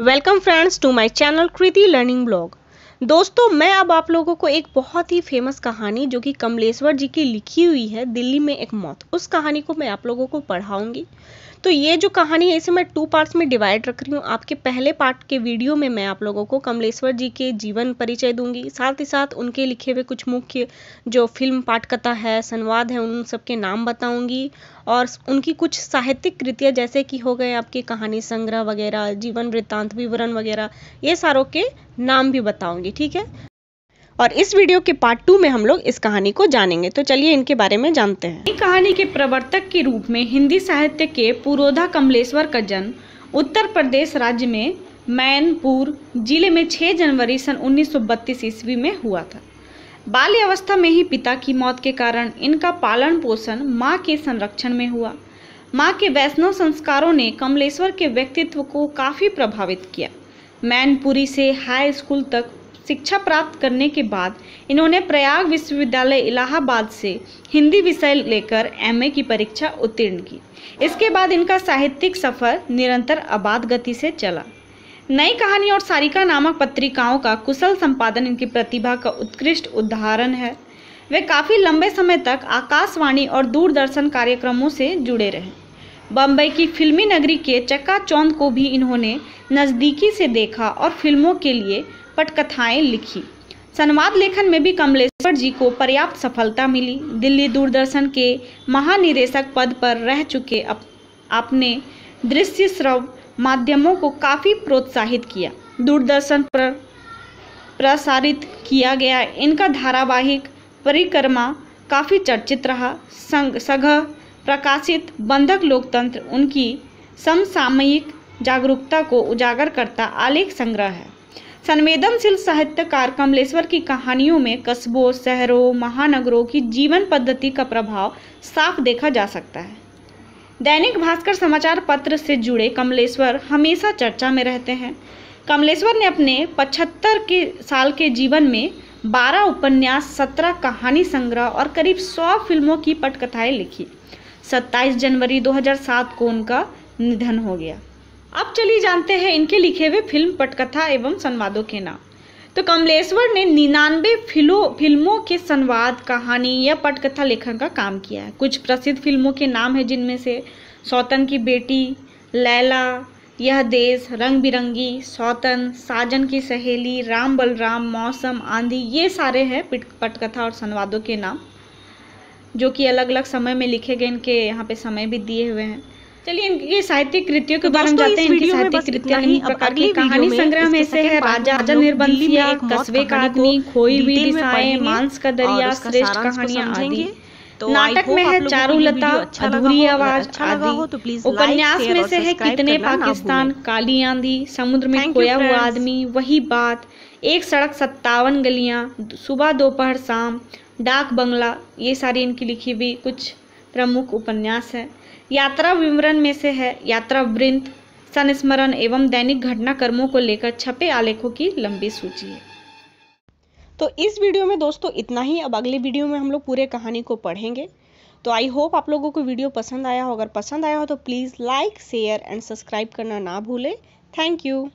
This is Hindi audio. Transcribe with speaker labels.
Speaker 1: welcome friends to my channel Kriti learning blog दोस्तों मैं अब आप लोगों को एक बहुत ही फेमस कहानी जो कि कमलेश्वर जी की लिखी हुई है दिल्ली में एक मौत उस कहानी को मैं आप लोगों को पढ़ाऊंगी तो ये जो कहानी है इसे मैं टू पार्ट्स में डिवाइड रख रही हूँ आपके पहले पार्ट के वीडियो में मैं आप लोगों को कमलेश्वर जी के जीवन परिचय दूंगी साथ ही साथ उनके लिखे हुए कुछ मुख्य जो फिल्म पाठकथा है संवाद है उन सबके नाम बताऊंगी और उनकी कुछ साहित्यिक कृतियाँ जैसे कि हो गए आपके कहानी संग्रह वगैरह जीवन वृत्तांत विवरण वगैरह ये सारों के नाम भी बताऊंगी ठीक है और इस वीडियो के पार्ट टू में हम लोग इस कहानी को जानेंगे तो चलिए इनके बारे में जानते हैं इस कहानी के प्रवर्तक के रूप में हिंदी साहित्य के पुरोधा कमलेश्वर का जन्म उत्तर प्रदेश राज्य में मैनपुर जिले में 6 जनवरी सन 1932 ईस्वी में हुआ था बाल्यावस्था में ही पिता की मौत के कारण इनका पालन पोषण माँ के संरक्षण में हुआ माँ के वैष्णव संस्कारों ने कमलेश्वर के व्यक्तित्व को काफ़ी प्रभावित किया मैनपुरी से हाई स्कूल तक शिक्षा प्राप्त करने के बाद इन्होंने प्रयाग विश्वविद्यालय इलाहाबाद से हिंदी विषय लेकर एमए की परीक्षा उत्तीर्ण की इसके बाद इनका साहित्यिक सफ़र निरंतर आबाद गति से चला नई कहानी और सारिका नामक पत्रिकाओं का कुशल संपादन इनकी प्रतिभा का उत्कृष्ट उदाहरण है वे काफ़ी लंबे समय तक आकाशवाणी और दूरदर्शन कार्यक्रमों से जुड़े रहे बम्बई की फिल्मी नगरी के चक्का चौंद को भी इन्होंने नज़दीकी से देखा और फिल्मों के लिए पटकथाएं लिखी संवाद लेखन में भी कमलेश्वर जी को पर्याप्त सफलता मिली दिल्ली दूरदर्शन के महानिदेशक पद पर रह चुके अप, आपने दृश्य श्रव माध्यमों को काफ़ी प्रोत्साहित किया दूरदर्शन पर प्रसारित किया गया इनका धारावाहिक परिक्रमा काफ़ी चर्चित रहा संग सघ प्रकाशित बंधक लोकतंत्र उनकी समसामयिक जागरूकता को उजागर करता आलेख संग्रह है संवेदनशील साहित्यकार कमलेश्वर की कहानियों में कस्बों शहरों महानगरों की जीवन पद्धति का प्रभाव साफ देखा जा सकता है दैनिक भास्कर समाचार पत्र से जुड़े कमलेश्वर हमेशा चर्चा में रहते हैं कमलेश्वर ने अपने 75 के साल के जीवन में 12 उपन्यास 17 कहानी संग्रह और करीब 100 फिल्मों की पटकथाएं लिखी 27 जनवरी 2007 को उनका निधन हो गया अब चलिए जानते हैं इनके लिखे हुए फिल्म पटकथा एवं संवादों के नाम तो कमलेश्वर ने निन्यानवे फिलो फिल्मों के संवाद कहानी या पटकथा लेखन का काम किया है कुछ प्रसिद्ध फिल्मों के नाम हैं जिनमें से सौतन की बेटी लैला यह देश रंग बिरंगी सौतन साजन की सहेली राम बलराम मौसम आंधी ये सारे हैं पटकथा और संवादों के नाम जो कि अलग अलग समय में लिखे गए इनके यहाँ पे समय भी दिए हुए हैं चलिए इनकी साहित्य कृतियों के बारे में जाते हैं इनकी साहित्य कृतियां इन प्रकार की कहानी संग्रह में से है राजा राजा निर्बंधी एक कस्बे का आदमी खोई हुई दिशाएं मांस का दरिया श्रेष्ठ कहानियां आदि
Speaker 2: तो नाटक में है चारूलता अच्छा अधूरी आवाज अच्छा आदि तो उपन्यास में से है कितने पाकिस्तान
Speaker 1: काली आंधी समुद्र में खोया हुआ आदमी वही बात एक सड़क सत्तावन गलियां सुबह दोपहर शाम डाक बंगला ये सारी इनकी लिखी हुई कुछ प्रमुख उपन्यास है यात्रा विवरण में से है यात्रा वृंत संस्मरण एवं दैनिक घटनाक्रमों को लेकर छपे आलेखों की लंबी सूची है तो इस वीडियो में दोस्तों इतना ही अब अगले वीडियो में हम लोग पूरे कहानी को पढ़ेंगे तो आई होप आप लोगों को वीडियो पसंद आया हो अगर पसंद आया हो तो please like share and subscribe करना ना भूलें थैंक यू